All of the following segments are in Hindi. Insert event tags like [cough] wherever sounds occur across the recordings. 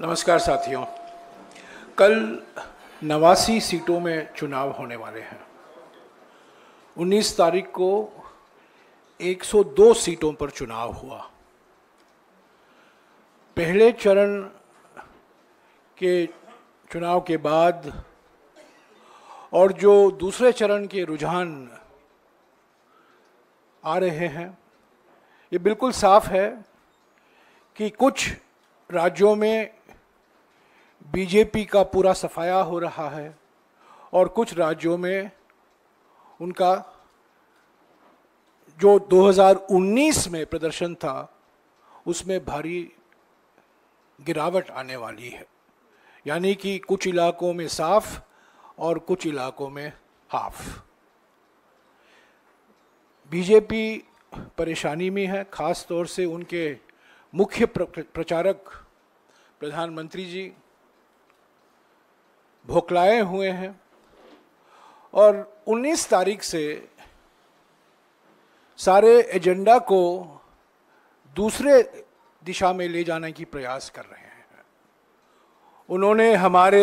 नमस्कार साथियों कल नवासी सीटों में चुनाव होने वाले हैं 19 तारीख को 102 सीटों पर चुनाव हुआ पहले चरण के चुनाव के बाद और जो दूसरे चरण के रुझान आ रहे हैं ये बिल्कुल साफ है कि कुछ राज्यों में बीजेपी का पूरा सफाया हो रहा है और कुछ राज्यों में उनका जो 2019 में प्रदर्शन था उसमें भारी गिरावट आने वाली है यानी कि कुछ इलाकों में साफ और कुछ इलाकों में हाफ बीजेपी परेशानी में है ख़ास तौर से उनके मुख्य प्रचारक प्रधानमंत्री जी भोखलाए हुए हैं और 19 तारीख से सारे एजेंडा को दूसरे दिशा में ले जाने की प्रयास कर रहे हैं उन्होंने हमारे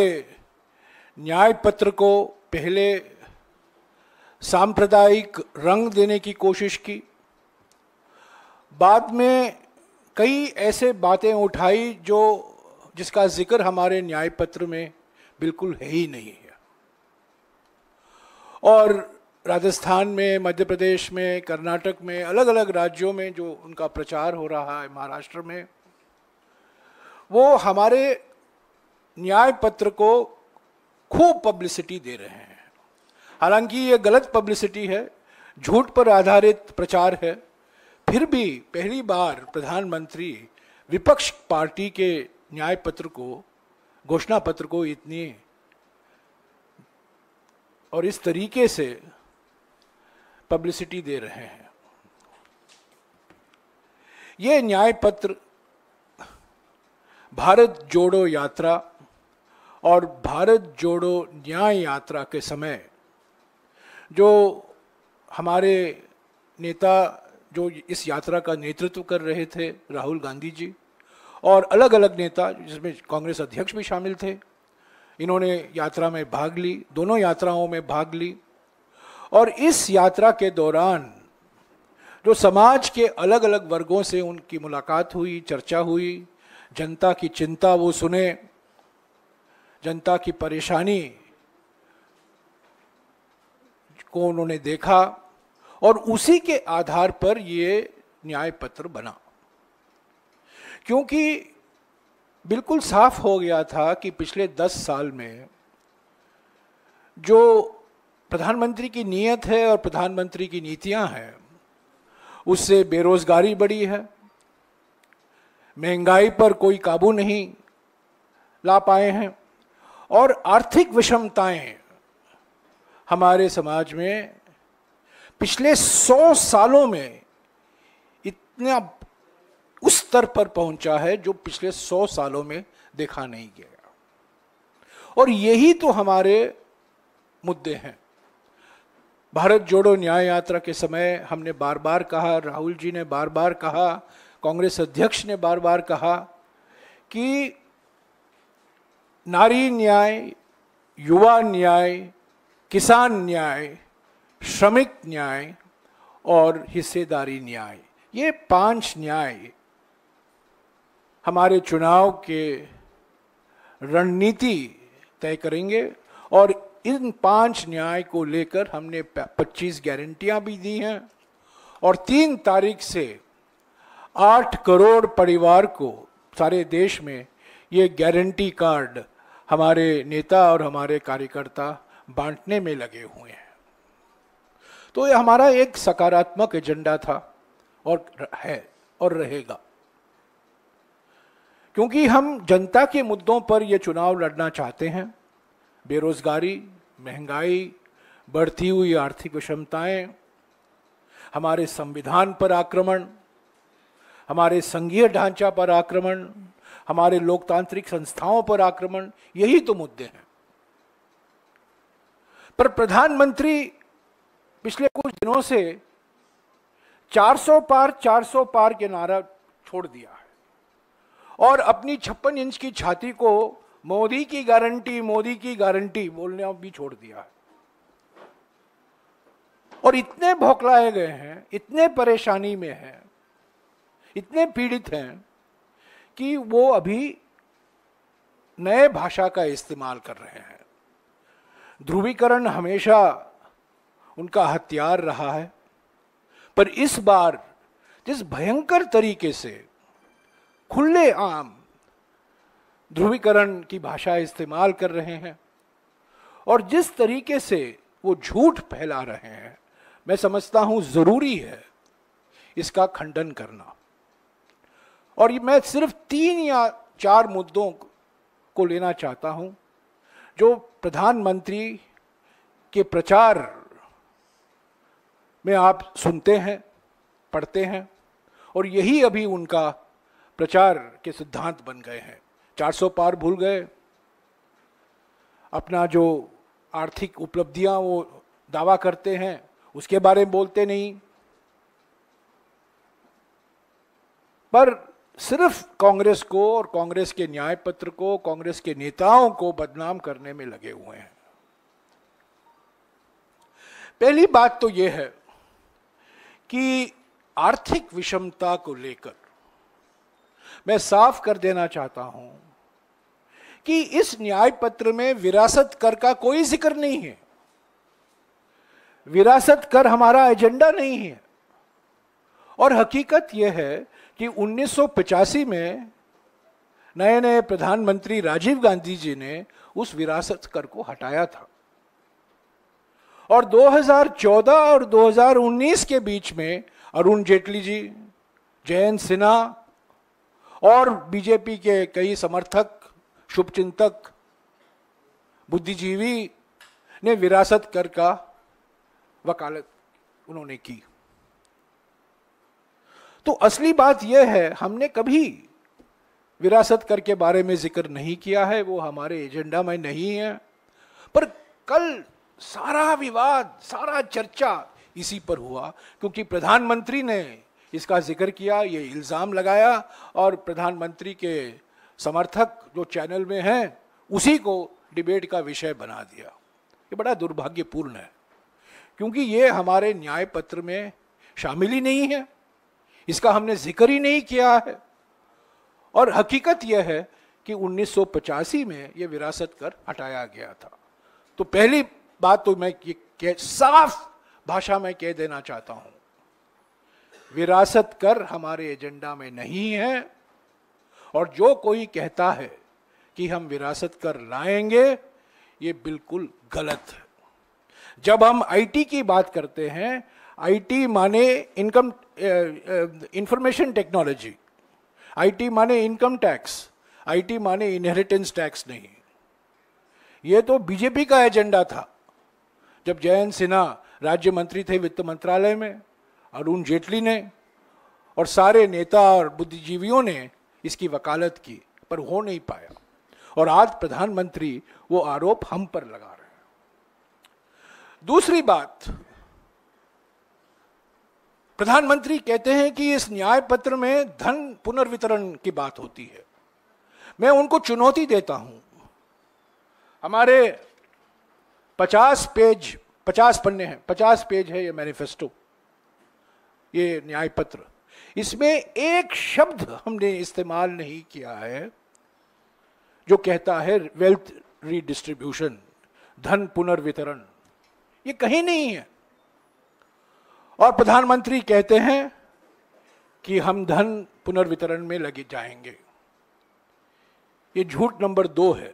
न्याय पत्र को पहले सांप्रदायिक रंग देने की कोशिश की बाद में कई ऐसे बातें उठाई जो जिसका जिक्र हमारे न्याय पत्र में बिल्कुल है ही नहीं है और राजस्थान में मध्य प्रदेश में कर्नाटक में अलग अलग राज्यों में जो उनका प्रचार हो रहा है महाराष्ट्र में वो हमारे न्याय पत्र को खूब पब्लिसिटी दे रहे हैं हालांकि ये गलत पब्लिसिटी है झूठ पर आधारित प्रचार है फिर भी पहली बार प्रधानमंत्री विपक्ष पार्टी के न्याय पत्र को घोषणा पत्र को इतनी और इस तरीके से पब्लिसिटी दे रहे हैं ये न्याय पत्र भारत जोड़ो यात्रा और भारत जोड़ो न्याय यात्रा के समय जो हमारे नेता जो इस यात्रा का नेतृत्व कर रहे थे राहुल गांधी जी और अलग अलग नेता जिसमें कांग्रेस अध्यक्ष भी शामिल थे इन्होंने यात्रा में भाग ली दोनों यात्राओं में भाग ली और इस यात्रा के दौरान जो समाज के अलग अलग वर्गों से उनकी मुलाकात हुई चर्चा हुई जनता की चिंता वो सुने जनता की परेशानी को उन्होंने देखा और उसी के आधार पर ये न्याय पत्र बना क्योंकि बिल्कुल साफ हो गया था कि पिछले दस साल में जो प्रधानमंत्री की नीयत है और प्रधानमंत्री की नीतियां हैं उससे बेरोज़गारी बढ़ी है महंगाई पर कोई काबू नहीं ला पाए हैं और आर्थिक विषमताएं हमारे समाज में पिछले सौ सालों में इतना उस स्तर पर पहुंचा है जो पिछले सौ सालों में देखा नहीं गया और यही तो हमारे मुद्दे हैं भारत जोड़ो न्याय यात्रा के समय हमने बार बार कहा राहुल जी ने बार बार कहा कांग्रेस अध्यक्ष ने बार बार कहा कि नारी न्याय युवा न्याय किसान न्याय श्रमिक न्याय और हिस्सेदारी न्याय ये पांच न्याय हमारे चुनाव के रणनीति तय करेंगे और इन पांच न्याय को लेकर हमने 25 गारंटियां भी दी हैं और तीन तारीख से आठ करोड़ परिवार को सारे देश में ये गारंटी कार्ड हमारे नेता और हमारे कार्यकर्ता बांटने में लगे हुए हैं तो ये हमारा एक सकारात्मक एजेंडा था और है और रहेगा क्योंकि हम जनता के मुद्दों पर यह चुनाव लड़ना चाहते हैं बेरोजगारी महंगाई बढ़ती हुई आर्थिक विषमताएं हमारे संविधान पर आक्रमण हमारे संघीय ढांचा पर आक्रमण हमारे लोकतांत्रिक संस्थाओं पर आक्रमण यही तो मुद्दे हैं पर प्रधानमंत्री पिछले कुछ दिनों से 400 पार 400 पार के नारा छोड़ दिया है और अपनी छप्पन इंच की छाती को मोदी की गारंटी मोदी की गारंटी बोलने भी छोड़ दिया है और इतने भौकलाए गए हैं इतने परेशानी में हैं इतने पीड़ित हैं कि वो अभी नए भाषा का इस्तेमाल कर रहे हैं ध्रुवीकरण हमेशा उनका हथियार रहा है पर इस बार जिस भयंकर तरीके से खुले आम ध्रुवीकरण की भाषा इस्तेमाल कर रहे हैं और जिस तरीके से वो झूठ फैला रहे हैं मैं समझता हूं जरूरी है इसका खंडन करना और ये मैं सिर्फ तीन या चार मुद्दों को लेना चाहता हूं जो प्रधानमंत्री के प्रचार में आप सुनते हैं पढ़ते हैं और यही अभी उनका प्रचार के सिद्धांत बन गए हैं 400 पार भूल गए अपना जो आर्थिक उपलब्धियां वो दावा करते हैं उसके बारे में बोलते नहीं पर सिर्फ कांग्रेस को और कांग्रेस के न्याय पत्र को कांग्रेस के नेताओं को बदनाम करने में लगे हुए हैं पहली बात तो यह है कि आर्थिक विषमता को लेकर मैं साफ कर देना चाहता हूं कि इस न्याय पत्र में विरासत कर का कोई जिक्र नहीं है विरासत कर हमारा एजेंडा नहीं है और हकीकत यह है कि उन्नीस में नए नए प्रधानमंत्री राजीव गांधी जी ने उस विरासत कर को हटाया था और 2014 और 2019 के बीच में अरुण जेटली जी जयंत सिन्हा और बीजेपी के कई समर्थक शुभचिंतक बुद्धिजीवी ने विरासत कर का वकालत उन्होंने की तो असली बात यह है हमने कभी विरासत कर के बारे में जिक्र नहीं किया है वो हमारे एजेंडा में नहीं है पर कल सारा विवाद सारा चर्चा इसी पर हुआ क्योंकि प्रधानमंत्री ने इसका जिक्र किया ये इल्ज़ाम लगाया और प्रधानमंत्री के समर्थक जो चैनल में हैं उसी को डिबेट का विषय बना दिया ये बड़ा दुर्भाग्यपूर्ण है क्योंकि ये हमारे न्याय पत्र में शामिल ही नहीं है इसका हमने जिक्र ही नहीं किया है और हकीकत यह है कि उन्नीस में ये विरासत कर हटाया गया था तो पहली बात तो मैं ये साफ भाषा में कह देना चाहता हूँ विरासत कर हमारे एजेंडा में नहीं है और जो कोई कहता है कि हम विरासत कर लाएंगे ये बिल्कुल गलत है जब हम आईटी की बात करते हैं आईटी माने इनकम इंफॉर्मेशन टेक्नोलॉजी आईटी माने इनकम टैक्स आईटी माने इनहेरिटेंस टैक्स नहीं ये तो बीजेपी का एजेंडा था जब जयंत सिन्हा राज्य मंत्री थे वित्त मंत्रालय में अरुण जेटली ने और सारे नेता और बुद्धिजीवियों ने इसकी वकालत की पर हो नहीं पाया और आज प्रधानमंत्री वो आरोप हम पर लगा रहे हैं दूसरी बात प्रधानमंत्री कहते हैं कि इस न्याय पत्र में धन पुनर्वितरण की बात होती है मैं उनको चुनौती देता हूं हमारे पचास पेज पचास पन्ने हैं पचास पेज है ये मैनिफेस्टो ये न्याय पत्र इसमें एक शब्द हमने इस्तेमाल नहीं किया है जो कहता है वेल्थ रीडिस्ट्रीब्यूशन धन पुनर्वितरण ये कहीं नहीं है और प्रधानमंत्री कहते हैं कि हम धन पुनर्वितरण में लगे जाएंगे ये झूठ नंबर दो है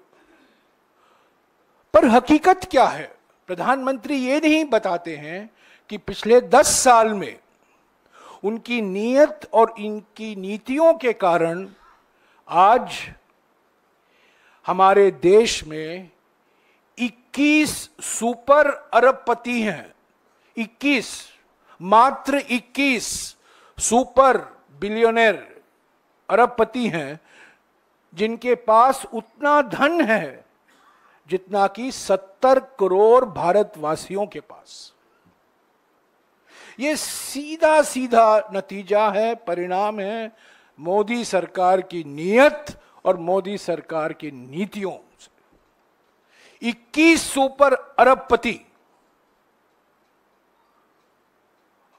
पर हकीकत क्या है प्रधानमंत्री ये नहीं बताते हैं कि पिछले दस साल में उनकी नीयत और इनकी नीतियों के कारण आज हमारे देश में 21 सुपर अरबपति हैं 21 मात्र 21 सुपर बिलियोनर अरबपति हैं जिनके पास उतना धन है जितना कि 70 करोड़ भारतवासियों के पास ये सीधा सीधा नतीजा है परिणाम है मोदी सरकार की नीयत और मोदी सरकार की नीतियों से इक्कीस सुपर अरबपति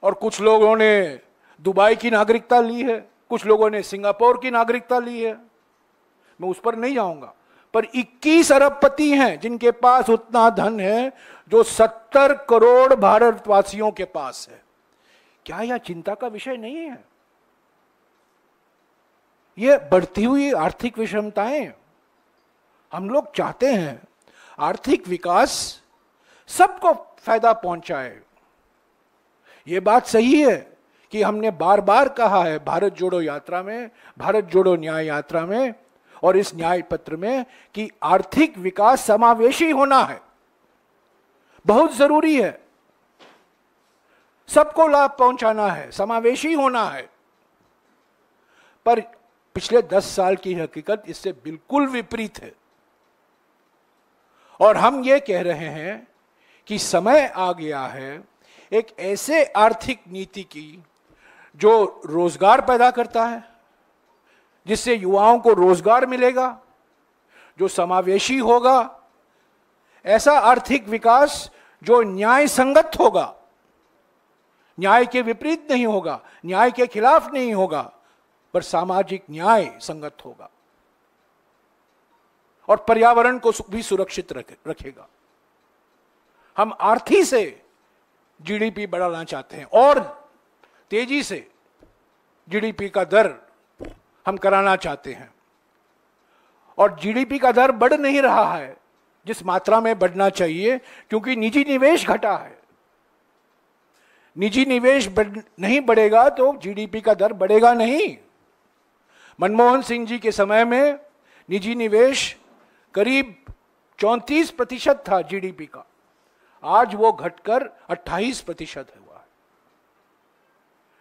और कुछ लोगों ने दुबई की नागरिकता ली है कुछ लोगों ने सिंगापुर की नागरिकता ली है मैं उस पर नहीं जाऊंगा पर 21 अरबपति हैं जिनके पास उतना धन है जो 70 करोड़ भारतवासियों के पास है क्या यह चिंता का विषय नहीं है यह बढ़ती हुई आर्थिक विषमताएं हम लोग चाहते हैं आर्थिक विकास सबको फायदा पहुंचाए ये बात सही है कि हमने बार बार कहा है भारत जोड़ो यात्रा में भारत जोड़ो न्याय यात्रा में और इस न्याय पत्र में कि आर्थिक विकास समावेशी होना है बहुत जरूरी है सबको लाभ पहुंचाना है समावेशी होना है पर पिछले दस साल की हकीकत इससे बिल्कुल विपरीत है और हम ये कह रहे हैं कि समय आ गया है एक ऐसे आर्थिक नीति की जो रोजगार पैदा करता है जिससे युवाओं को रोजगार मिलेगा जो समावेशी होगा ऐसा आर्थिक विकास जो न्याय संगत होगा न्याय के विपरीत नहीं होगा न्याय के खिलाफ नहीं होगा पर सामाजिक न्याय संगत होगा और पर्यावरण को भी सुरक्षित रखेगा हम आर्थी से जीडीपी बढ़ाना चाहते हैं और तेजी से जीडीपी का दर हम कराना चाहते हैं और जीडीपी का दर बढ़ नहीं रहा है जिस मात्रा में बढ़ना चाहिए क्योंकि निजी निवेश घटा है निजी निवेश बढ़, नहीं बढ़ेगा तो जीडीपी का दर बढ़ेगा नहीं मनमोहन सिंह जी के समय में निजी निवेश करीब 34 प्रतिशत था जीडीपी का आज वो घटकर 28 प्रतिशत हुआ है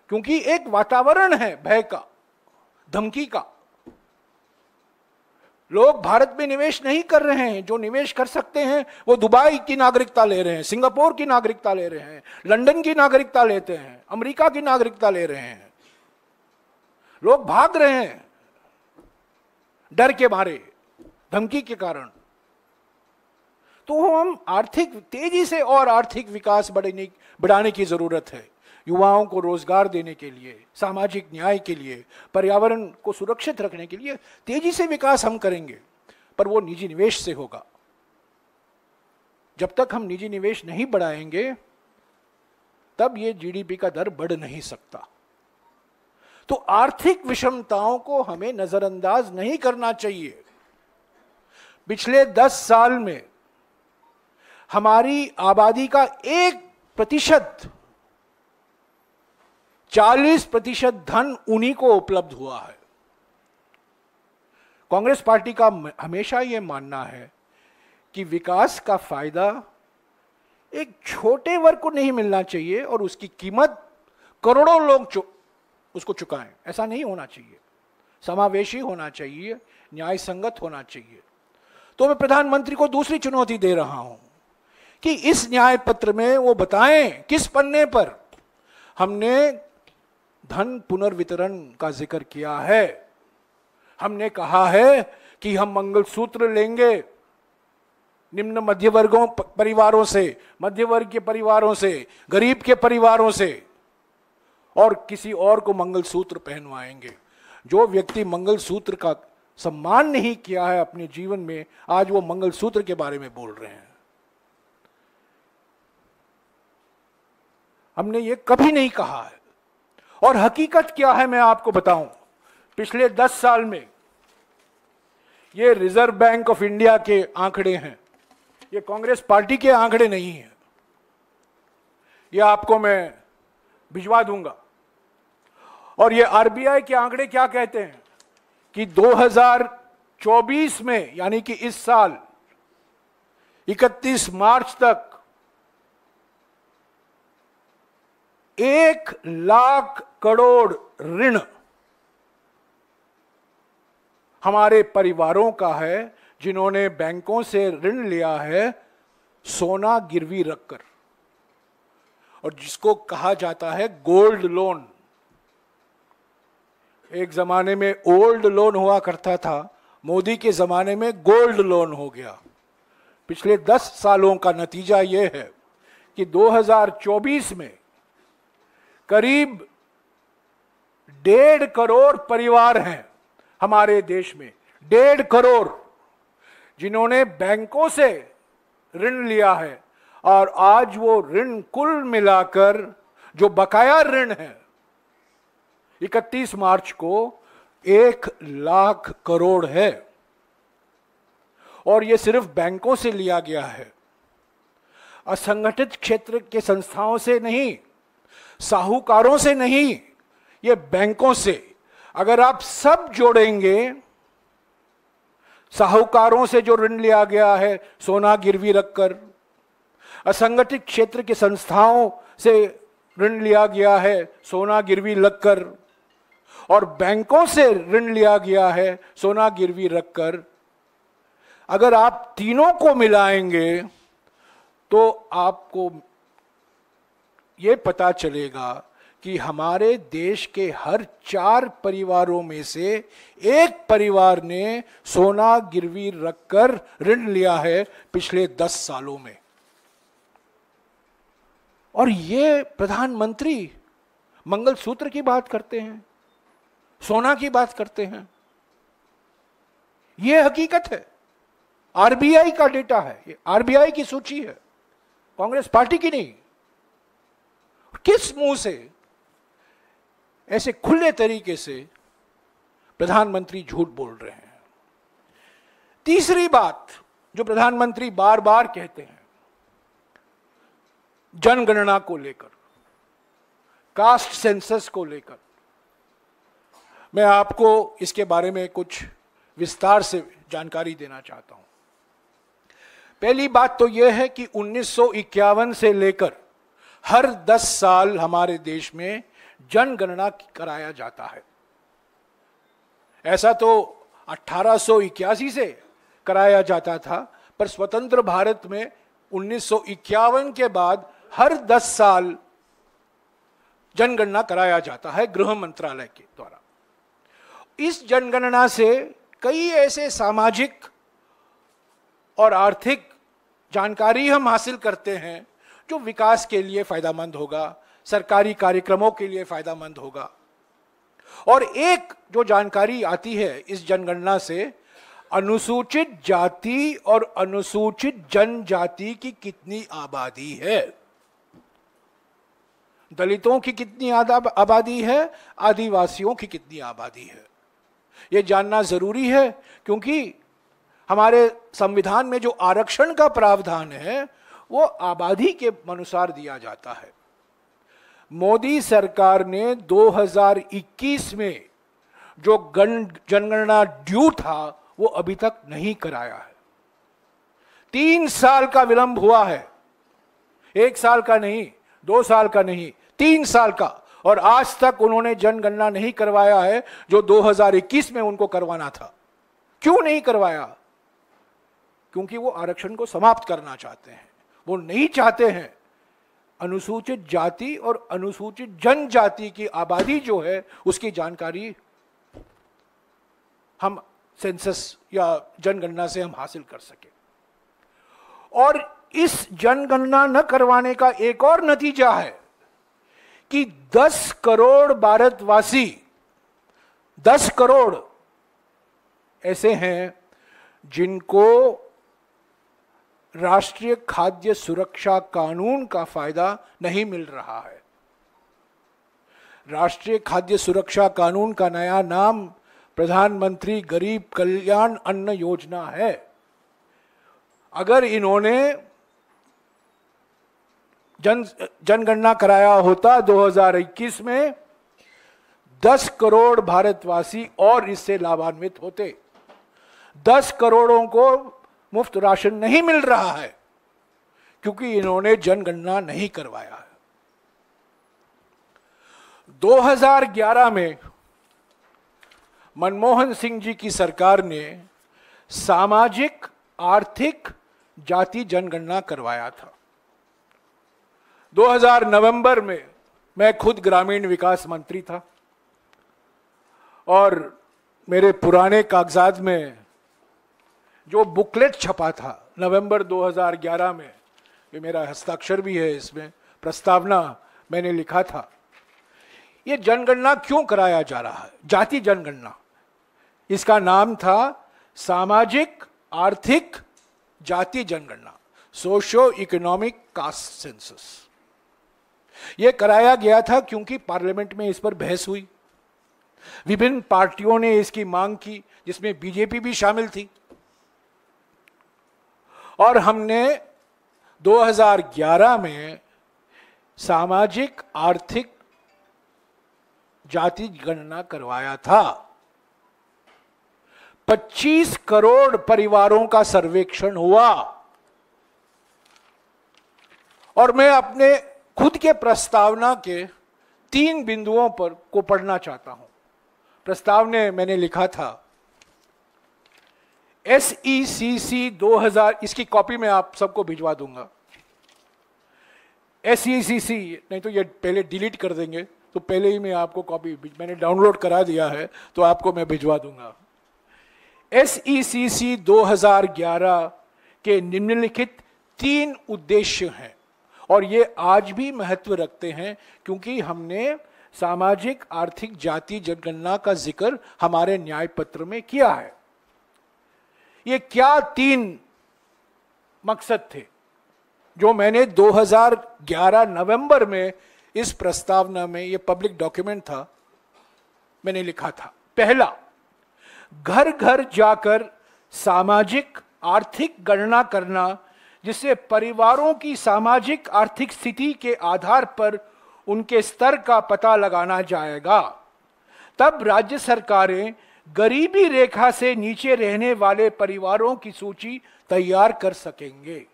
क्योंकि एक वातावरण है भय का धमकी का लोग भारत में निवेश नहीं कर रहे हैं जो निवेश कर सकते हैं वो दुबई की नागरिकता ले रहे हैं सिंगापुर की नागरिकता ले रहे हैं लंदन की नागरिकता लेते हैं अमेरिका की नागरिकता ले रहे हैं लोग भाग रहे हैं डर के मारे धमकी के कारण तो हम आर्थिक तेजी से और आर्थिक विकास बढ़ने बढ़ाने की जरूरत है युवाओं को रोजगार देने के लिए सामाजिक न्याय के लिए पर्यावरण को सुरक्षित रखने के लिए तेजी से विकास हम करेंगे पर वो निजी निवेश से होगा जब तक हम निजी निवेश नहीं बढ़ाएंगे तब ये जीडीपी का दर बढ़ नहीं सकता तो आर्थिक विषमताओं को हमें नजरअंदाज नहीं करना चाहिए पिछले दस साल में हमारी आबादी का एक प्रतिशत 40 प्रतिशत धन उन्हीं को उपलब्ध हुआ है कांग्रेस पार्टी का हमेशा यह मानना है कि विकास का फायदा एक छोटे वर्ग को नहीं मिलना चाहिए और उसकी कीमत करोड़ों लोग चु, उसको चुकाएं ऐसा नहीं होना चाहिए समावेशी होना चाहिए न्याय संगत होना चाहिए तो मैं प्रधानमंत्री को दूसरी चुनौती दे रहा हूं कि इस न्याय पत्र में वो बताएं किस पन्ने पर हमने धन पुनर्वितरण का जिक्र किया है हमने कहा है कि हम मंगल सूत्र लेंगे निम्न मध्य वर्गों परिवारों से मध्य वर्ग के परिवारों से गरीब के परिवारों से और किसी और को मंगल सूत्र पहनवाएंगे जो व्यक्ति मंगल सूत्र का सम्मान नहीं किया है अपने जीवन में आज वो मंगल सूत्र के बारे में बोल रहे हैं हमने ये कभी नहीं कहा है और हकीकत क्या है मैं आपको बताऊं पिछले दस साल में ये रिजर्व बैंक ऑफ इंडिया के आंकड़े हैं ये कांग्रेस पार्टी के आंकड़े नहीं हैं ये आपको मैं भिजवा दूंगा और ये आरबीआई के आंकड़े क्या कहते हैं कि 2024 में यानी कि इस साल 31 मार्च तक एक लाख करोड़ ऋण हमारे परिवारों का है जिन्होंने बैंकों से ऋण लिया है सोना गिरवी रखकर और जिसको कहा जाता है गोल्ड लोन एक जमाने में ओल्ड लोन हुआ करता था मोदी के जमाने में गोल्ड लोन हो गया पिछले दस सालों का नतीजा यह है कि 2024 में करीब डेढ़ करोड़ परिवार हैं हमारे देश में डेढ़ करोड़ जिन्होंने बैंकों से ऋण लिया है और आज वो ऋण कुल मिलाकर जो बकाया ऋण है 31 मार्च को एक लाख करोड़ है और ये सिर्फ बैंकों से लिया गया है असंगठित क्षेत्र के संस्थाओं से नहीं साहूकारों से नहीं ये बैंकों से अगर आप सब जोड़ेंगे साहूकारों से जो ऋण लिया गया है सोना गिरवी रखकर असंगठित क्षेत्र की संस्थाओं से ऋण लिया गया है सोना गिरवी रखकर और बैंकों से ऋण लिया गया है सोना गिरवी रखकर अगर आप तीनों को मिलाएंगे तो आपको ये पता चलेगा कि हमारे देश के हर चार परिवारों में से एक परिवार ने सोना गिरवी रखकर ऋण लिया है पिछले दस सालों में और ये प्रधानमंत्री मंगलसूत्र की बात करते हैं सोना की बात करते हैं ये हकीकत है आरबीआई का डेटा है आरबीआई की सूची है कांग्रेस पार्टी की नहीं किस मुंह से ऐसे खुले तरीके से प्रधानमंत्री झूठ बोल रहे हैं तीसरी बात जो प्रधानमंत्री बार बार कहते हैं जनगणना को लेकर कास्ट सेंसस को लेकर मैं आपको इसके बारे में कुछ विस्तार से जानकारी देना चाहता हूं पहली बात तो यह है कि उन्नीस से लेकर हर 10 साल हमारे देश में जनगणना कराया जाता है ऐसा तो अट्ठारह से कराया जाता था पर स्वतंत्र भारत में उन्नीस के बाद हर 10 साल जनगणना कराया जाता है गृह मंत्रालय के द्वारा इस जनगणना से कई ऐसे सामाजिक और आर्थिक जानकारी हम हासिल करते हैं जो विकास के लिए फायदामंद होगा सरकारी कार्यक्रमों के लिए फायदामंद होगा और एक जो जानकारी आती है इस जनगणना से अनुसूचित जाति और अनुसूचित जनजाति की कितनी आबादी है दलितों की कितनी आबादी है आदिवासियों की कितनी आबादी है यह जानना जरूरी है क्योंकि हमारे संविधान में जो आरक्षण का प्रावधान है वो आबादी के अनुसार दिया जाता है मोदी सरकार ने 2021 में जो गण जनगणना ड्यू था वो अभी तक नहीं कराया है तीन साल का विलंब हुआ है एक साल का नहीं दो साल का नहीं तीन साल का और आज तक उन्होंने जनगणना नहीं करवाया है जो 2021 में उनको करवाना था क्यों नहीं करवाया क्योंकि वो आरक्षण को समाप्त करना चाहते हैं वो नहीं चाहते हैं अनुसूचित जाति और अनुसूचित जनजाति की आबादी जो है उसकी जानकारी हम सेंसस या जनगणना से हम हासिल कर सके और इस जनगणना न करवाने का एक और नतीजा है कि 10 करोड़ भारतवासी 10 करोड़ ऐसे हैं जिनको राष्ट्रीय खाद्य सुरक्षा कानून का फायदा नहीं मिल रहा है राष्ट्रीय खाद्य सुरक्षा कानून का नया नाम प्रधानमंत्री गरीब कल्याण अन्न योजना है अगर इन्होंने जन जनगणना कराया होता 2021 में 10 करोड़ भारतवासी और इससे लाभान्वित होते 10 करोड़ों को मुफ्त राशन नहीं मिल रहा है क्योंकि इन्होंने जनगणना नहीं करवाया 2011 में मनमोहन सिंह जी की सरकार ने सामाजिक आर्थिक जाति जनगणना करवाया था 2000 नवंबर में मैं खुद ग्रामीण विकास मंत्री था और मेरे पुराने कागजात में जो बुकलेट छपा था नवंबर 2011 में ये मेरा हस्ताक्षर भी है इसमें प्रस्तावना मैंने लिखा था ये जनगणना क्यों कराया जा रहा है जाति जनगणना इसका नाम था सामाजिक आर्थिक जाति जनगणना सोशो इकोनॉमिक कास्ट सेंसस ये कराया गया था क्योंकि पार्लियामेंट में इस पर बहस हुई विभिन्न पार्टियों ने इसकी मांग की जिसमें बीजेपी भी शामिल थी और हमने 2011 में सामाजिक आर्थिक जाति गणना करवाया था 25 करोड़ परिवारों का सर्वेक्षण हुआ और मैं अपने खुद के प्रस्तावना के तीन बिंदुओं पर को पढ़ना चाहता हूं प्रस्ताव ने मैंने लिखा था एस ई सी सी दो हजार इसकी कॉपी में आप सबको भिजवा दूंगा एस ई सी सी नहीं तो ये पहले डिलीट कर देंगे तो पहले ही मैं आपको कॉपी मैंने डाउनलोड करा दिया है तो आपको मैं भिजवा दूंगा एस ई सी सी दो हजार ग्यारह के निम्नलिखित तीन उद्देश्य हैं और ये आज भी महत्व रखते हैं क्योंकि हमने सामाजिक आर्थिक जाति जनगणना का जिक्र हमारे न्याय पत्र में किया है ये क्या तीन मकसद थे जो मैंने 2011 नवंबर में इस प्रस्तावना में ये पब्लिक डॉक्यूमेंट था मैंने लिखा था पहला घर घर जाकर सामाजिक आर्थिक गणना करना जिससे परिवारों की सामाजिक आर्थिक स्थिति के आधार पर उनके स्तर का पता लगाना जाएगा तब राज्य सरकारें गरीबी रेखा से नीचे रहने वाले परिवारों की सूची तैयार कर सकेंगे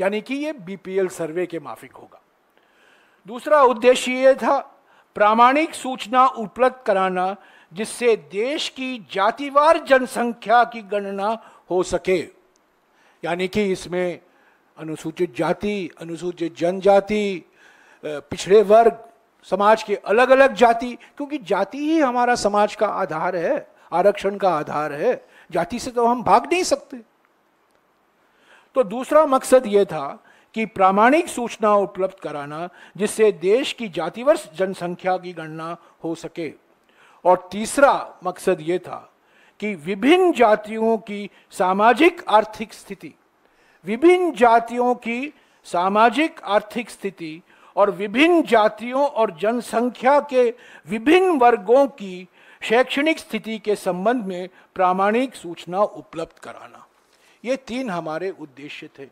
यानी कि यह बीपीएल सर्वे के माफिक होगा दूसरा उद्देश्य यह था प्रामाणिक सूचना उपलब्ध कराना जिससे देश की जातिवार जनसंख्या की गणना हो सके यानी कि इसमें अनुसूचित जाति अनुसूचित जनजाति पिछड़े वर्ग समाज के अलग अलग जाति क्योंकि जाति ही हमारा समाज का आधार है आरक्षण का आधार है जाति से तो हम भाग नहीं सकते तो दूसरा मकसद यह था कि प्रामाणिक सूचना उपलब्ध कराना जिससे देश की जातिवर्ष जनसंख्या की गणना हो सके और तीसरा मकसद यह था कि विभिन्न जातियों की सामाजिक आर्थिक स्थिति विभिन्न जातियों की सामाजिक आर्थिक स्थिति और विभिन्न जातियों और जनसंख्या के विभिन्न वर्गों की शैक्षणिक स्थिति के संबंध में प्रामाणिक सूचना उपलब्ध कराना ये तीन हमारे उद्देश्य थे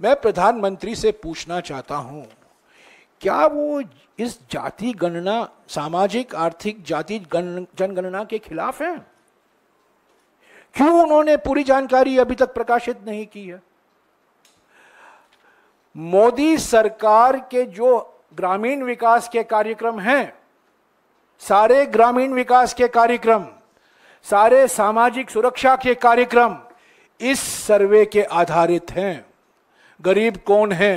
मैं प्रधानमंत्री से पूछना चाहता हूँ क्या वो इस जाति गणना सामाजिक आर्थिक जाति जनगणना के खिलाफ है क्यों उन्होंने पूरी जानकारी अभी तक प्रकाशित नहीं की है मोदी सरकार के जो ग्रामीण विकास के कार्यक्रम हैं सारे ग्रामीण विकास के कार्यक्रम सारे सामाजिक सुरक्षा के कार्यक्रम इस सर्वे के आधारित हैं गरीब कौन है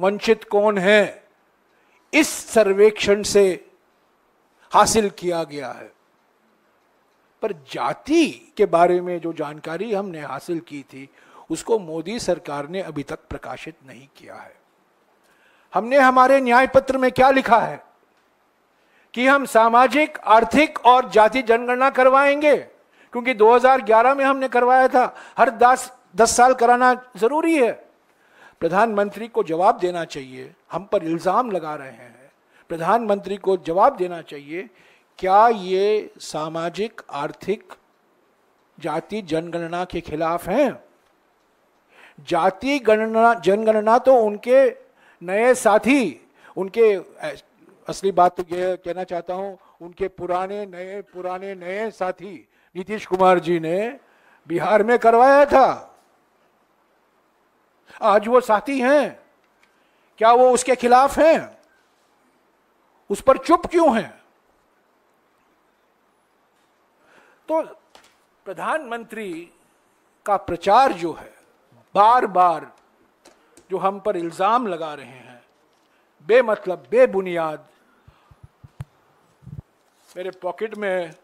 वंचित कौन है इस सर्वेक्षण से हासिल किया गया है पर जाति के बारे में जो जानकारी हमने हासिल की थी उसको मोदी सरकार ने अभी तक प्रकाशित नहीं किया है हमने हमारे न्याय पत्र में क्या लिखा है कि हम सामाजिक आर्थिक और जाति जनगणना करवाएंगे क्योंकि 2011 में हमने करवाया था हर दस दस साल कराना जरूरी है प्रधानमंत्री को जवाब देना चाहिए हम पर इल्ज़ाम लगा रहे हैं प्रधानमंत्री को जवाब देना चाहिए क्या ये सामाजिक आर्थिक जाति जनगणना के खिलाफ हैं जाति गणना जनगणना तो उनके नए साथी उनके असली बात तो यह कहना चाहता हूं उनके पुराने नए पुराने नए साथी नीतीश कुमार जी ने बिहार में करवाया था आज वो साथी हैं क्या वो उसके खिलाफ हैं उस पर चुप क्यों हैं तो प्रधानमंत्री का प्रचार जो है बार बार जो हम पर इल्ज़ाम लगा रहे हैं बेमतलब बेबुनियाद मेरे पॉकेट में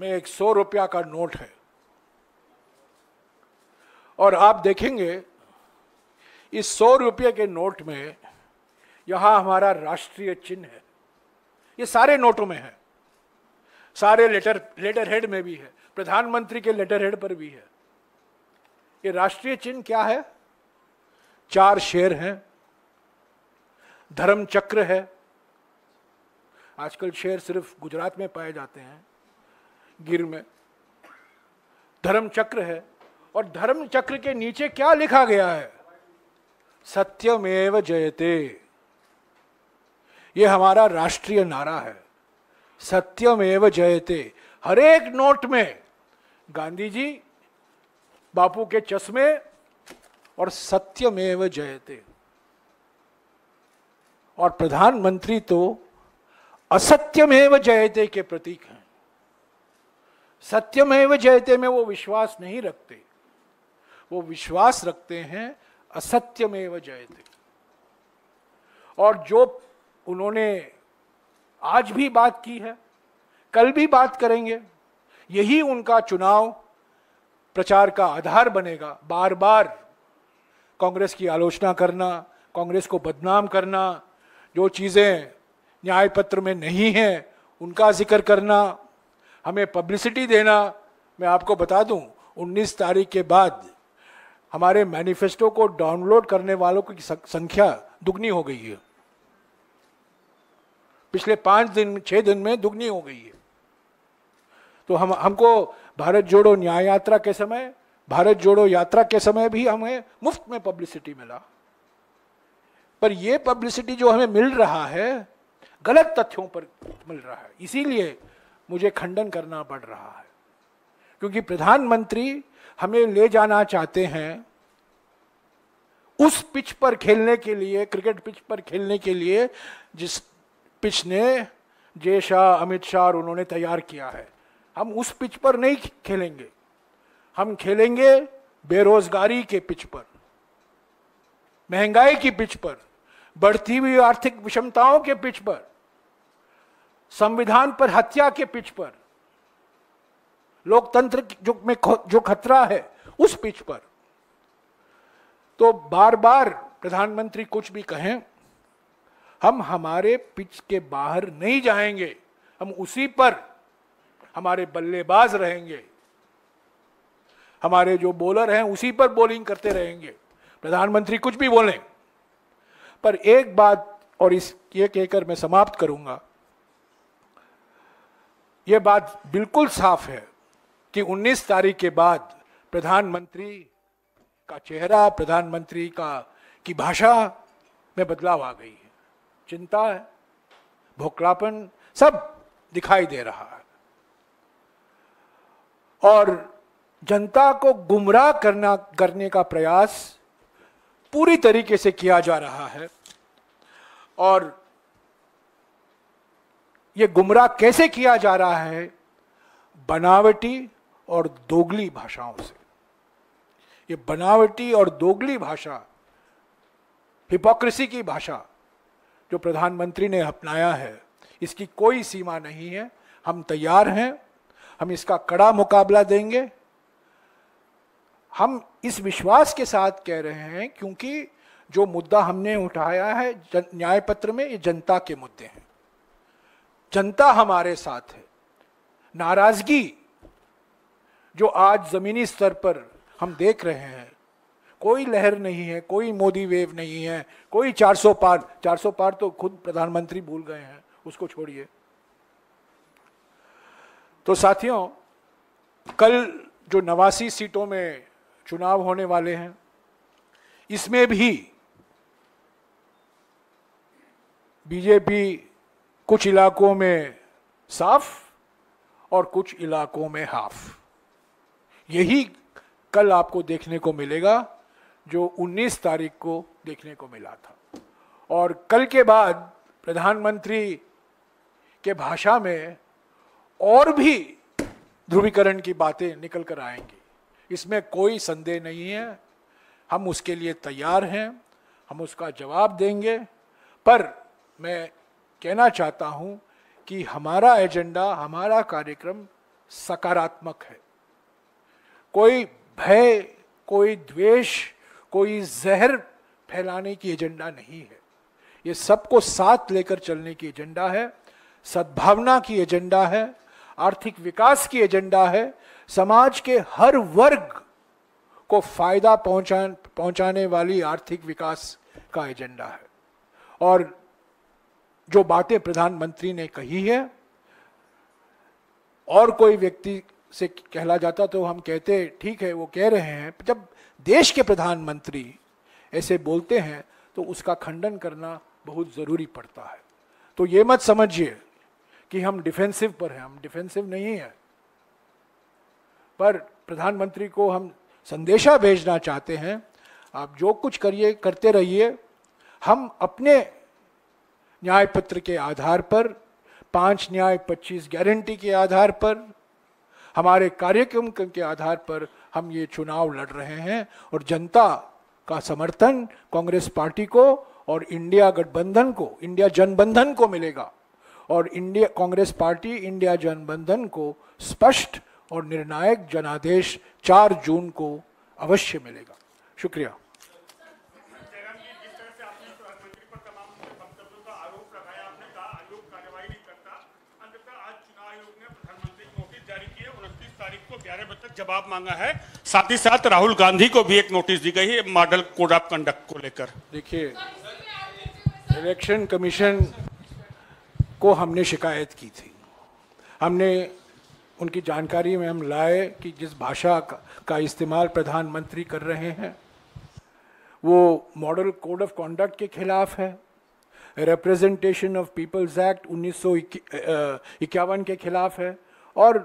में एक सौ रुपया का नोट है और आप देखेंगे इस सौ रुपये के नोट में यहाँ हमारा राष्ट्रीय चिन्ह है ये सारे नोटों में है सारे लेटर लेटर हेड में भी है प्रधानमंत्री के लेटर हेड पर भी है ये राष्ट्रीय चिन्ह क्या है चार शेर हैं धर्म चक्र है आजकल शेर सिर्फ गुजरात में पाए जाते हैं गिर में धर्म चक्र है और धर्म चक्र के नीचे क्या लिखा गया है सत्यमेव जयते ये हमारा राष्ट्रीय नारा है सत्यमेव जयते हरेक नोट में गांधी जी बापू के चश्मे और सत्यमेव जयते और प्रधानमंत्री तो असत्यमेव जयते के प्रतीक हैं सत्यमेव जयते में वो विश्वास नहीं रखते वो विश्वास रखते हैं असत्यमेव जयते और जो उन्होंने आज भी बात की है कल भी बात करेंगे यही उनका चुनाव प्रचार का आधार बनेगा बार बार कांग्रेस की आलोचना करना कांग्रेस को बदनाम करना जो चीज़ें न्याय पत्र में नहीं हैं उनका जिक्र करना हमें पब्लिसिटी देना मैं आपको बता दूं 19 तारीख के बाद हमारे मैनिफेस्टो को डाउनलोड करने वालों की संख्या दुगनी हो गई है पिछले पाँच दिन छः दिन में दुगनी हो गई है तो हम हमको भारत जोड़ो न्याय यात्रा के समय भारत जोड़ो यात्रा के समय भी हमें मुफ्त में पब्लिसिटी मिला पर यह पब्लिसिटी जो हमें मिल रहा है गलत तथ्यों पर मिल रहा है इसीलिए मुझे खंडन करना पड़ रहा है क्योंकि प्रधानमंत्री हमें ले जाना चाहते हैं उस पिच पर खेलने के लिए क्रिकेट पिच पर खेलने के लिए जिस पिच ने जय शाह अमित शाह और उन्होंने तैयार किया है हम उस पिच पर नहीं खेलेंगे हम खेलेंगे बेरोजगारी के पिच पर महंगाई की पिच पर बढ़ती हुई आर्थिक विषमताओं के पिच पर संविधान पर हत्या के पिच पर लोकतंत्र जो में जो खतरा है उस पिच पर तो बार बार प्रधानमंत्री कुछ भी कहें हम हमारे पिच के बाहर नहीं जाएंगे हम उसी पर हमारे बल्लेबाज रहेंगे हमारे जो बॉलर हैं उसी पर बॉलिंग करते रहेंगे प्रधानमंत्री कुछ भी बोलें पर एक बात और इस ये कहकर मैं समाप्त करूंगा ये बात बिल्कुल साफ है कि 19 तारीख के बाद प्रधानमंत्री का चेहरा प्रधानमंत्री का की भाषा में बदलाव आ गई है चिंता है भोखलापन सब दिखाई दे रहा है और जनता को गुमराह करना करने का प्रयास पूरी तरीके से किया जा रहा है और ये गुमराह कैसे किया जा रहा है बनावटी और दोगली भाषाओं से ये बनावटी और दोगली भाषा हिपोक्रेसी की भाषा जो प्रधानमंत्री ने अपनाया है इसकी कोई सीमा नहीं है हम तैयार हैं हम इसका कड़ा मुकाबला देंगे हम इस विश्वास के साथ कह रहे हैं क्योंकि जो मुद्दा हमने उठाया है न्याय पत्र में ये जनता के मुद्दे हैं जनता हमारे साथ है नाराजगी जो आज जमीनी स्तर पर हम देख रहे हैं कोई लहर नहीं है कोई मोदी वेव नहीं है कोई 400 पार 400 पार तो खुद प्रधानमंत्री भूल गए हैं उसको छोड़िए तो साथियों कल जो नवासी सीटों में चुनाव होने वाले हैं इसमें भी बीजेपी कुछ इलाकों में साफ और कुछ इलाकों में हाफ यही कल आपको देखने को मिलेगा जो 19 तारीख को देखने को मिला था और कल के बाद प्रधानमंत्री के भाषा में और भी ध्रुवीकरण की बातें निकल कर आएंगी इसमें कोई संदेह नहीं है हम उसके लिए तैयार हैं हम उसका जवाब देंगे पर मैं कहना चाहता हूं कि हमारा एजेंडा हमारा कार्यक्रम सकारात्मक है कोई भय कोई द्वेष कोई जहर फैलाने की एजेंडा नहीं है ये सबको साथ लेकर चलने की एजेंडा है सद्भावना की एजेंडा है आर्थिक विकास की एजेंडा है समाज के हर वर्ग को फायदा पहुंचा पहुंचाने वाली आर्थिक विकास का एजेंडा है और जो बातें प्रधानमंत्री ने कही है और कोई व्यक्ति से कहला जाता तो हम कहते ठीक है वो कह रहे हैं जब देश के प्रधानमंत्री ऐसे बोलते हैं तो उसका खंडन करना बहुत ज़रूरी पड़ता है तो ये मत समझिए कि हम डिफेंसिव पर हैं हम डिफेंसिव नहीं हैं पर प्रधानमंत्री को हम संदेशा भेजना चाहते हैं आप जो कुछ करिए करते रहिए हम अपने न्याय पत्र के आधार पर पाँच न्याय पच्चीस गारंटी के आधार पर हमारे कार्यक्रम के आधार पर हम ये चुनाव लड़ रहे हैं और जनता का समर्थन कांग्रेस पार्टी को और इंडिया गठबंधन को इंडिया जनबंधन को मिलेगा और इंडिया कांग्रेस पार्टी इंडिया जनबंधन को स्पष्ट और निर्णायक जनादेश 4 जून को अवश्य मिलेगा शुक्रिया जवाब मांगा है साथ ही साथ राहुल गांधी को भी एक नोटिस दी गई है मॉडल कोड ऑफ कंडक्ट को लेकर देखिए इलेक्शन कमीशन को हमने शिकायत की थी हमने उनकी जानकारी में हम लाए कि जिस भाषा का, का इस्तेमाल प्रधानमंत्री कर रहे हैं वो मॉडल कोड ऑफ कॉन्डक्ट के खिलाफ है रिप्रेजेंटेशन ऑफ पीपल्स एक्ट उन्नीस इक्यावन के खिलाफ है और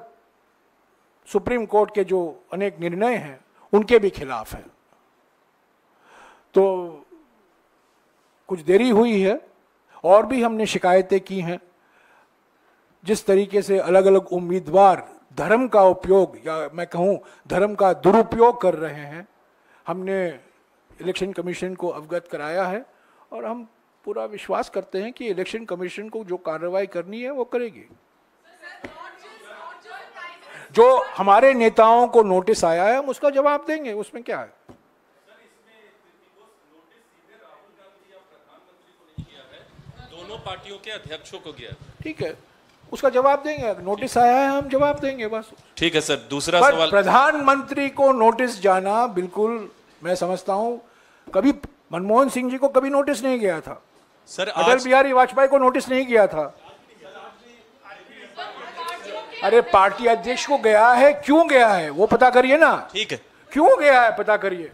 सुप्रीम कोर्ट के जो अनेक निर्णय हैं उनके भी खिलाफ हैं तो कुछ देरी हुई है और भी हमने शिकायतें की हैं जिस तरीके से अलग अलग उम्मीदवार धर्म का उपयोग या मैं कहूँ धर्म का दुरुपयोग कर रहे हैं हमने इलेक्शन कमीशन को अवगत कराया है और हम पूरा विश्वास करते हैं कि इलेक्शन कमीशन को जो कार्रवाई करनी है वो करेगी जो हमारे नेताओं को नोटिस आया है हम उसका जवाब देंगे उसमें क्या है दोनों पार्टियों के अध्यक्षों को गया ठीक है उसका जवाब देंगे नोटिस आया है हम जवाब देंगे बस ठीक है सर दूसरा सवाल प्रधानमंत्री को नोटिस जाना बिल्कुल मैं समझता हूँ कभी मनमोहन सिंह जी को कभी नोटिस नहीं गया था सर अटल बिहारी वाजपेयी को नोटिस नहीं गया था अरे पार्टी अध्यक्ष को गया है क्यों गया है वो पता करिए ना ठीक है क्यों गया है पता करिए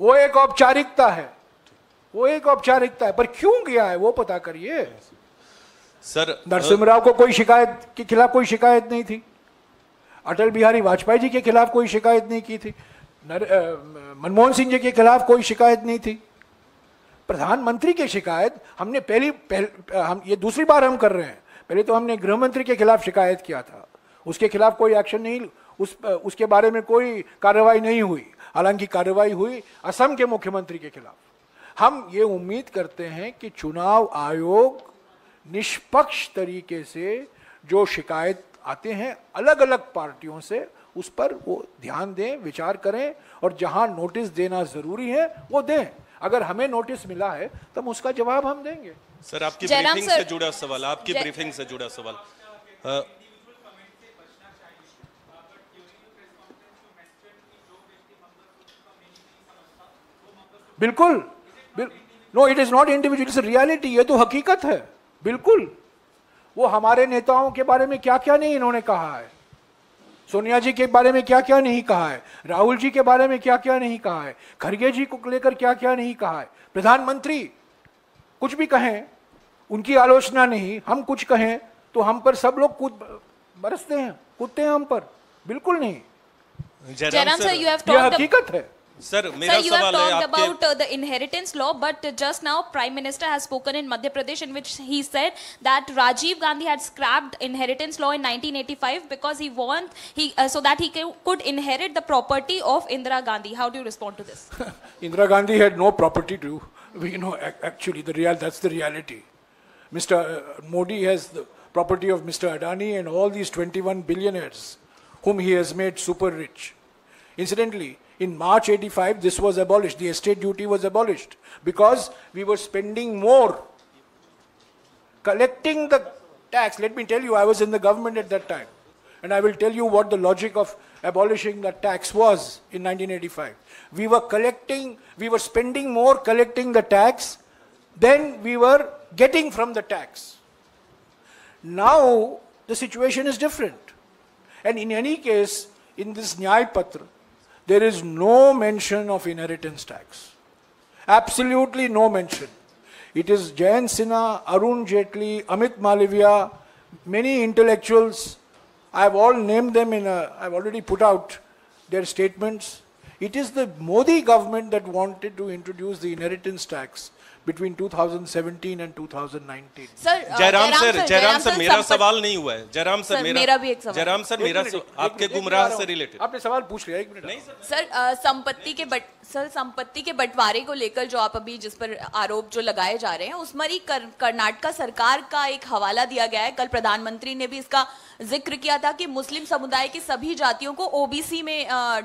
वो एक औपचारिकता है वो एक औपचारिकता है पर क्यों गया है वो पता करिए सर नरसिम्हराव को कोई शिकायत के खिलाफ कोई शिकायत नहीं थी अटल बिहारी वाजपेयी जी के खिलाफ कोई शिकायत नहीं की थी मनमोहन सिंह जी के खिलाफ कोई शिकायत नहीं थी प्रधानमंत्री की शिकायत हमने पहली पहल, हम ये दूसरी बार हम कर रहे हैं पहले तो हमने गृह मंत्री के खिलाफ शिकायत किया था उसके खिलाफ कोई एक्शन नहीं उस उसके बारे में कोई कार्रवाई नहीं हुई हालांकि कार्रवाई हुई असम के मुख्यमंत्री के खिलाफ हम ये उम्मीद करते हैं कि चुनाव आयोग निष्पक्ष तरीके से जो शिकायत आते हैं अलग अलग पार्टियों से उस पर वो ध्यान दें विचार करें और जहां नोटिस देना ज़रूरी है वो दें अगर हमें नोटिस मिला है तब तो उसका जवाब हम देंगे सर आपकी ब्रीफिंग से जुड़ा सवाल आपकी ब्रीफिंग से जुड़ा सवाल आ, बिल्कुल no it is not individual reality ये तो हकीकत है बिल्कुल वो हमारे नेताओं के बारे में क्या क्या नहीं इन्होंने कहा है सोनिया जी के बारे में क्या क्या नहीं कहा है राहुल जी के बारे में क्या क्या नहीं कहा है खरगे जी को लेकर क्या क्या नहीं कहा है प्रधानमंत्री कुछ भी कहें उनकी आलोचना नहीं हम कुछ कहें तो हम पर सब लोग कूद बरसते हैं कूदते हैं हम पर बिल्कुल नहीं जयराम सर यू हैव हकीकत है Sir, Sir, you have talked about uh, the inheritance law, but uh, just now Prime Minister has spoken in Madhya Pradesh in which he said that Rajiv Gandhi had scrapped inheritance law in 1985 because he wanted, he, uh, so that he could inherit the property of Indira Gandhi. How do you respond to this? [laughs] Indira Gandhi had no property to, you know, actually the real, that's the reality. Mr. Uh, Modi has the property of Mr. Adani and all these 21 billionaires whom he has made super rich. Incidentally, in March 85, this was abolished. The estate duty was abolished because we were spending more. Collecting the tax, let me tell you, I was in the government at that time. And I will tell you what the logic of abolishing the tax was in 1985. We were collecting, we were spending more collecting the tax than we were getting from the tax. Now, the situation is different. And in any case, in this Nyaya Patra, there is no mention of inheritance tax. Absolutely no mention. It is Jayant Sinha, Arun Jaitley, Amit Malviya, many intellectuals. I have all named them in a, uh, I have already put out their statements. It is the Modi government that wanted to introduce the inheritance tax between 2017 and 2019 sir uh, Jairam sir Jairam sir मेरा सवाल नहीं हुआ है जयराम सर मेरा भी एक सवाल जयराम सर मेरा आपके गुमराह से रिलेटेड आपने सवाल पूछ लिया एक मिनट सर संपत्ति के बट सर संपत्ति के बंटवारे को लेकर जो आप अभी जिस पर आरोप जो लगाए जा रहे हैं उसमें ही कर्नाटक सरकार का एक हवाला दिया गया है कल प्रधानमंत्री ने भी इसका जिक्र किया था कि मुस्लिम समुदाय की सभी जातियों को ओबीसी में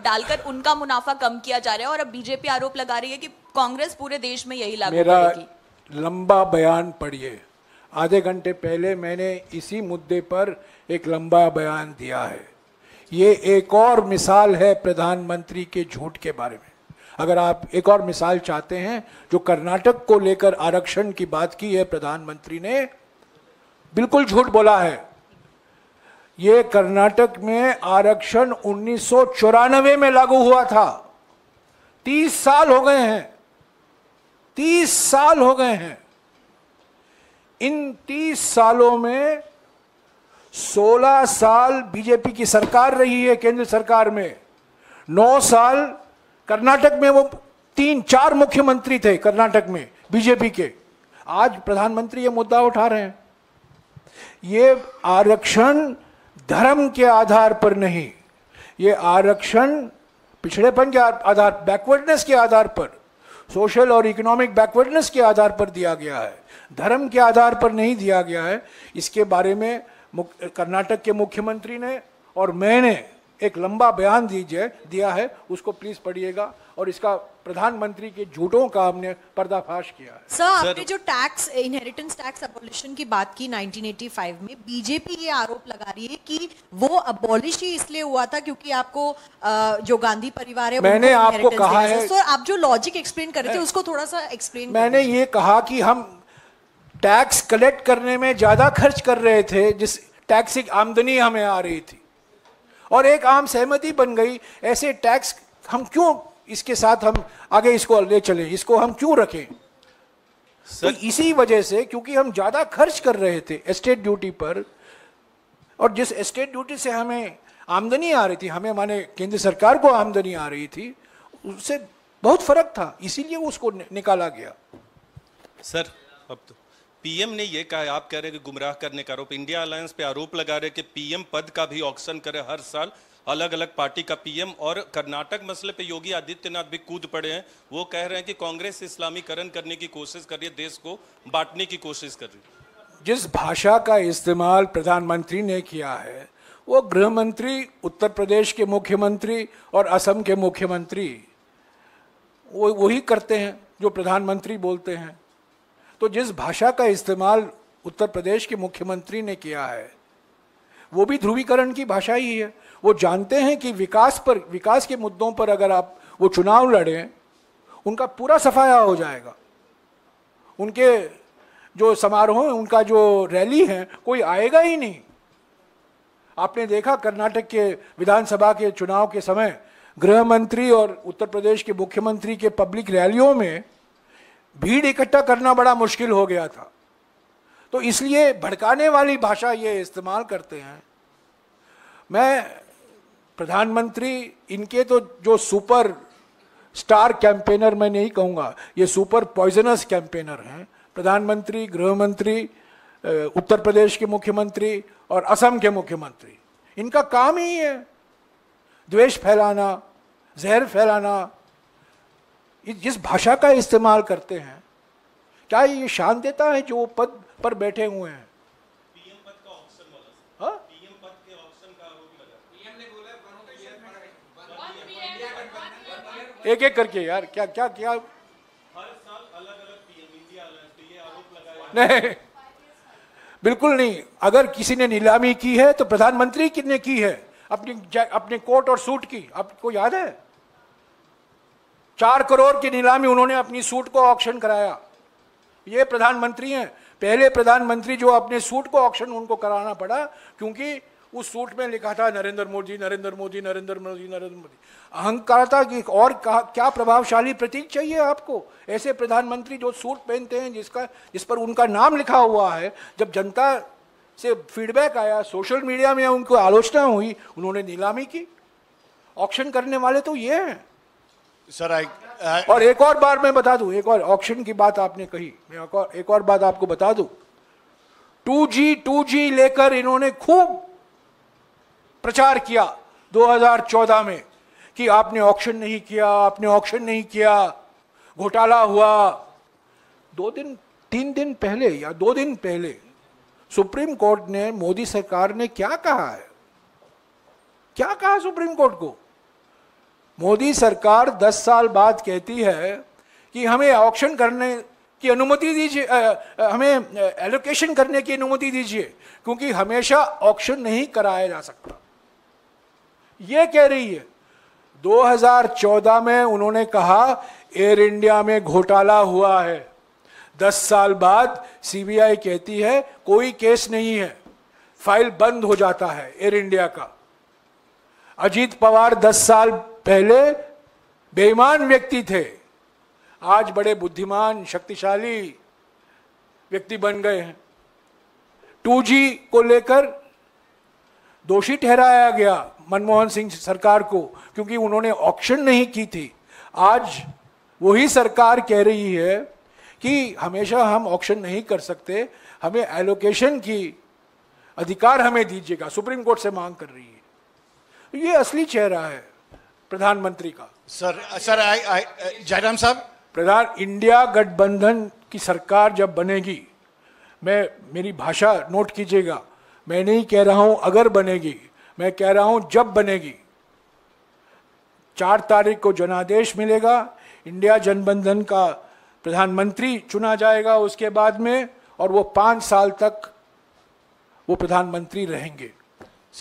डालकर उनका मुनाफा कम किया जा रहा है और अब बीजेपी आरोप लगा रही है कि कांग्रेस पूरे देश में यही लागू मेरा करेगी लंबा बयान पढ़िए आधे घंटे पहले मैंने इसी मुद्दे पर एक लंबा बयान दिया है ये एक और मिसाल है प्रधानमंत्री के झूठ के बारे में अगर आप एक और मिसाल चाहते हैं जो कर्नाटक को लेकर आरक्षण की बात की है प्रधानमंत्री ने बिल्कुल झूठ बोला है ये कर्नाटक में आरक्षण उन्नीस में लागू हुआ था तीस साल हो गए हैं तीस साल हो गए हैं इन तीस सालों में सोलह साल बीजेपी की सरकार रही है केंद्र सरकार में नौ साल कर्नाटक में वो तीन चार मुख्यमंत्री थे कर्नाटक में बीजेपी के आज प्रधानमंत्री ये मुद्दा उठा रहे हैं ये आरक्षण धर्म के आधार पर नहीं ये आरक्षण पिछड़ेपन के आधार बैकवर्डनेस के आधार पर सोशल और इकोनॉमिक बैकवर्डनेस के आधार पर दिया गया है धर्म के आधार पर नहीं दिया गया है इसके बारे में कर्नाटक के मुख्यमंत्री ने और मैंने एक लंबा बयान दीजिए दिया है उसको प्लीज़ पढ़िएगा और इसका प्रधानमंत्री के झूठों का हमने पर्दाफाश किया है सर आपने जो टैक्स इनहेरिटेंस टैक्स अबोलिशन की बात की 1985 में बीजेपी ये आरोप लगा रही है कि वो अबोलिश ही इसलिए हुआ था क्योंकि आपको जो गांधी परिवार है मैंने आपको कहा है सर आप जो लॉजिक एक्सप्लेन कर रहे थे उसको थोड़ा सा एक्सप्लेन मैंने ये कहा कि हम टैक्स कलेक्ट करने में ज्यादा खर्च कर रहे थे जिस टैक्स की आमदनी हमें आ रही थी और एक आम सहमति बन गई ऐसे टैक्स हम क्यों इसके साथ हम आगे इसको ले चले इसको हम क्यों रखें तो इसी वजह से क्योंकि हम ज़्यादा खर्च कर रहे थे एस्टेट ड्यूटी पर और जिस एस्टेट ड्यूटी से हमें आमदनी आ रही थी हमें माने केंद्र सरकार को आमदनी आ रही थी उससे बहुत फर्क था इसीलिए उसको निकाला गया सर अब तो पीएम ने यह कहा आप कह रहे कि गुमराह करने का आरोप इंडिया अलायंस पे आरोप लगा रहे कि पीएम पद का भी ऑक्शन करे हर साल अलग अलग पार्टी का पीएम और कर्नाटक मसले पे योगी आदित्यनाथ भी कूद पड़े हैं वो कह रहे हैं कि कांग्रेस इस्लामीकरण करने की कोशिश कर रही है देश को बांटने की कोशिश कर रही है जिस भाषा का इस्तेमाल प्रधानमंत्री ने किया है वो गृह मंत्री उत्तर प्रदेश के मुख्यमंत्री और असम के मुख्यमंत्री वो वही करते हैं जो प्रधानमंत्री बोलते हैं तो जिस भाषा का इस्तेमाल उत्तर प्रदेश के मुख्यमंत्री ने किया है वो भी ध्रुवीकरण की भाषा ही है वो जानते हैं कि विकास पर विकास के मुद्दों पर अगर आप वो चुनाव लड़ें उनका पूरा सफाया हो जाएगा उनके जो समारोह उनका जो रैली है कोई आएगा ही नहीं आपने देखा कर्नाटक के विधानसभा के चुनाव के समय गृह मंत्री और उत्तर प्रदेश के मुख्यमंत्री के पब्लिक रैलियों में भीड़ इकट्ठा करना बड़ा मुश्किल हो गया था तो इसलिए भड़काने वाली भाषा ये इस्तेमाल करते हैं मैं प्रधानमंत्री इनके तो जो सुपर स्टार कैंपेनर मैं नहीं कहूँगा ये सुपर पॉइजनस कैंपेनर हैं प्रधानमंत्री गृहमंत्री उत्तर प्रदेश के मुख्यमंत्री और असम के मुख्यमंत्री इनका काम ही है द्वेष फैलाना जहर फैलाना जिस भाषा का इस्तेमाल करते हैं क्या ये शान देता है जो पद पर बैठे हुए हैं एक एक करके यार क्या क्या क्या हर साल अलग अलग नहीं बिल्कुल नहीं अगर किसी ने नीलामी की है तो प्रधानमंत्री ने की है अपनी अपने कोट और सूट की आपको याद है चार करोड़ की नीलामी उन्होंने अपनी सूट को ऑक्शन कराया ये प्रधानमंत्री हैं पहले प्रधानमंत्री जो अपने सूट को ऑक्शन उनको कराना पड़ा क्योंकि उस सूट में लिखा था नरेंद्र मोदी नरेंद्र मोदी नरेंद्र मोदी नरेंद्र मोदी अहंकार था कि और क्या प्रभावशाली प्रतीक चाहिए आपको ऐसे प्रधानमंत्री जो सूट पहनते हैं जिसका जिस पर उनका नाम लिखा हुआ है जब जनता से फीडबैक आया सोशल मीडिया में उनको आलोचना हुई उन्होंने नीलामी की ऑक्शन करने वाले तो ये हैं सर आई और एक और बार मैं बता दूं एक और ऑक्शन की बात आपने कही मैं एक और, एक और बात आपको बता दूं 2G 2G लेकर इन्होंने खूब प्रचार किया 2014 में कि आपने ऑक्शन नहीं किया आपने ऑक्शन नहीं किया घोटाला हुआ दो दिन तीन दिन पहले या दो दिन पहले सुप्रीम कोर्ट ने मोदी सरकार ने क्या कहा है क्या कहा सुप्रीम कोर्ट को मोदी सरकार 10 साल बाद कहती है कि हमें ऑक्शन करने की अनुमति दीजिए हमें एलोकेशन करने की अनुमति दीजिए क्योंकि हमेशा ऑक्शन नहीं कराया जा सकता ये कह रही है 2014 में उन्होंने कहा एयर इंडिया में घोटाला हुआ है दस साल बाद सीबीआई कहती है कोई केस नहीं है फाइल बंद हो जाता है एयर इंडिया का अजीत पवार दस साल पहले बेईमान व्यक्ति थे आज बड़े बुद्धिमान शक्तिशाली व्यक्ति बन गए हैं टू को लेकर दोषी ठहराया गया मनमोहन सिंह सरकार को क्योंकि उन्होंने ऑक्शन नहीं की थी आज वही सरकार कह रही है कि हमेशा हम ऑक्शन नहीं कर सकते हमें एलोकेशन की अधिकार हमें दीजिएगा सुप्रीम कोर्ट से मांग कर रही है तो ये असली चेहरा है प्रधानमंत्री का सर सर जयराम साहब प्रधान इंडिया गठबंधन की सरकार जब बनेगी मैं मेरी भाषा नोट कीजिएगा मैं नहीं कह रहा हूं अगर बनेगी मैं कह रहा हूं जब बनेगी चार तारीख को जनादेश मिलेगा इंडिया जनबंधन का प्रधानमंत्री चुना जाएगा उसके बाद में और वो पांच साल तक वो प्रधानमंत्री रहेंगे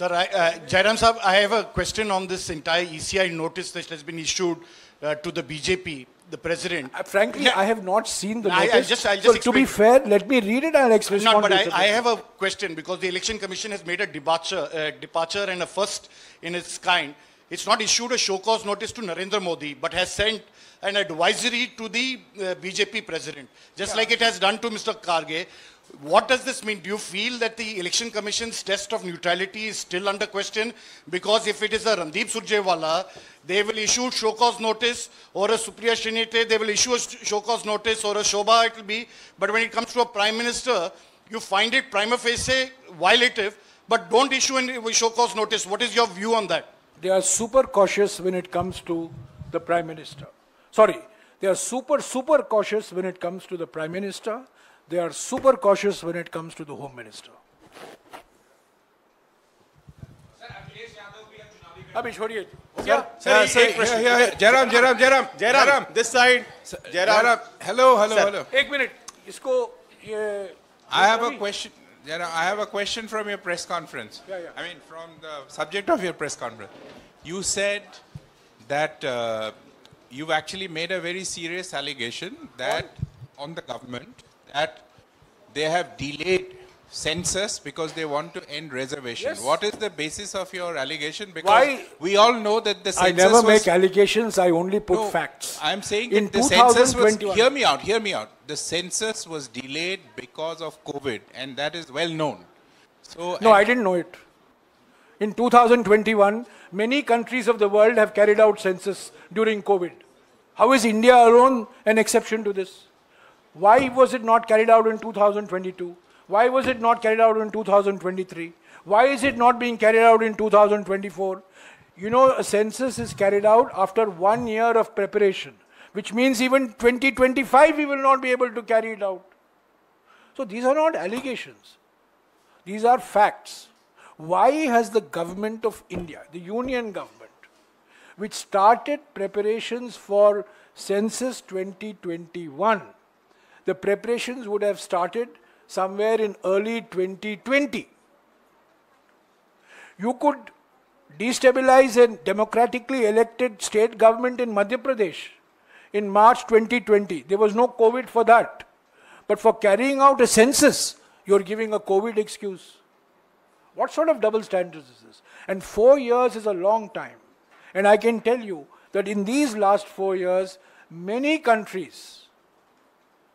सर जयराम साहब I have a question on this entire ECI notice this has been issued to the BJP the president. Uh, frankly, yeah. I have not seen the notice. I, just, I'll just so to be fair, let me read it and I'll explain. No, but I, I, have a question because the election commission has made a departure, uh, departure and a first in its kind. It's not issued a show cause notice to Narendra Modi, but has sent an advisory to the uh, BJP president, just yeah. like it has done to Mr. Karge. What does this mean? Do you feel that the Election Commission's test of neutrality is still under question? Because if it is a Randeep Surjewala, they will issue show cause notice, or a Supriya Srinite, they will issue a show cause notice, or a Shobha it will be. But when it comes to a Prime Minister, you find it prima facie violative, but don't issue any show cause notice. What is your view on that? They are super cautious when it comes to the Prime Minister. Sorry, they are super, super cautious when it comes to the Prime Minister they are super cautious when it comes to the home minister. Hello, hello, hello. Ek minute. Isko, ye, I have a question. Jairam, I have a question from your press conference. Yeah, yeah. I mean from the subject of your press conference. You said that uh, you've actually made a very serious allegation that on, on the government that they have delayed census because they want to end reservation. Yes. What is the basis of your allegation? Because Why? we all know that the census I never make allegations, I only put no, facts. I'm saying in the census was, hear me out, hear me out. The census was delayed because of COVID and that is well known. So No, I didn't know it. In 2021, many countries of the world have carried out census during COVID. How is India alone an exception to this? Why was it not carried out in 2022? Why was it not carried out in 2023? Why is it not being carried out in 2024? You know, a census is carried out after one year of preparation, which means even 2025 we will not be able to carry it out. So these are not allegations. These are facts. Why has the government of India, the union government, which started preparations for census 2021, the preparations would have started somewhere in early 2020. You could destabilize a democratically elected state government in Madhya Pradesh in March 2020. There was no COVID for that. But for carrying out a census, you're giving a COVID excuse. What sort of double standards is this? And four years is a long time. And I can tell you that in these last four years, many countries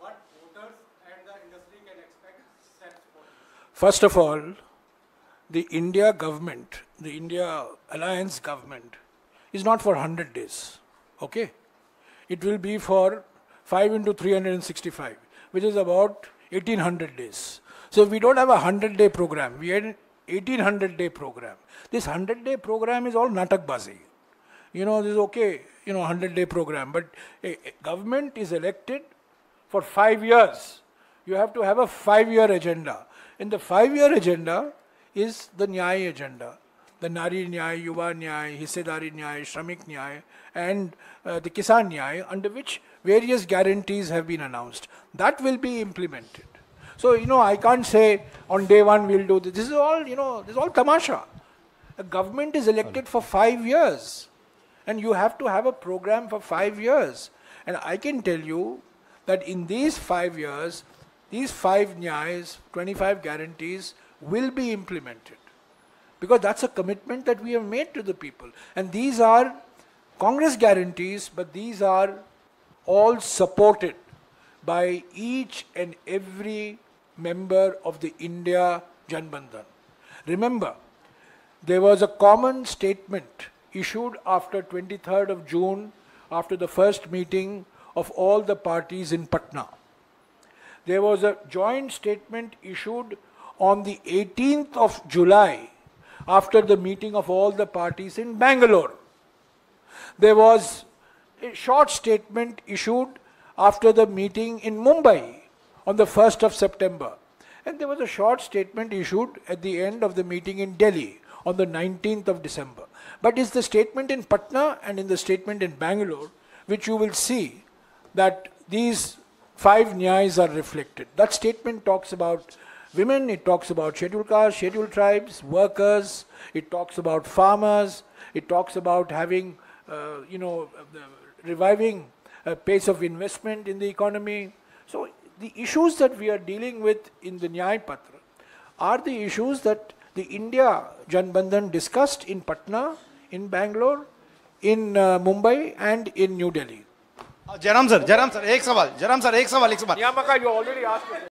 what voters and the industry can expect steps First of all, the India government, the India alliance government, is not for 100 days. Okay? It will be for 5 into 365, which is about 1800 days. So we don't have a 100 day program. We had 1800 day program. This 100 day program is all natakbazi. You know, this is okay, you know, 100 day program. But a eh, eh, government is elected for five years. You have to have a five year agenda. In the five year agenda is the Nyaya agenda. The Nari Nyaya, Yuva Nyaya, Hisedari Nyaya, Shramik Nyaya, and uh, the Kisan Nyaya, under which various guarantees have been announced. That will be implemented. So, you know, I can't say on day one we'll do this. This is all, you know, this is all tamasha. A government is elected for five years. And you have to have a program for five years. And I can tell you, that in these five years, these five nyais, 25 guarantees, will be implemented. Because that's a commitment that we have made to the people. And these are Congress guarantees, but these are all supported by each and every member of the India Janbandhan. Remember, there was a common statement issued after 23rd of June, after the first meeting of all the parties in Patna. There was a joint statement issued on the 18th of July after the meeting of all the parties in Bangalore. There was a short statement issued after the meeting in Mumbai on the 1st of September. And there was a short statement issued at the end of the meeting in Delhi on the 19th of December. But it's the statement in Patna and in the statement in Bangalore which you will see that these five nyayas are reflected. That statement talks about women, it talks about scheduled castes, scheduled tribes, workers, it talks about farmers, it talks about having, uh, you know, reviving a uh, pace of investment in the economy. So the issues that we are dealing with in the Nyaya Patra are the issues that the India Janbandhan discussed in Patna, in Bangalore, in uh, Mumbai and in New Delhi. Jairam sir Jairam sir एक सवाल जयराम सर एक सवाल एक सवाल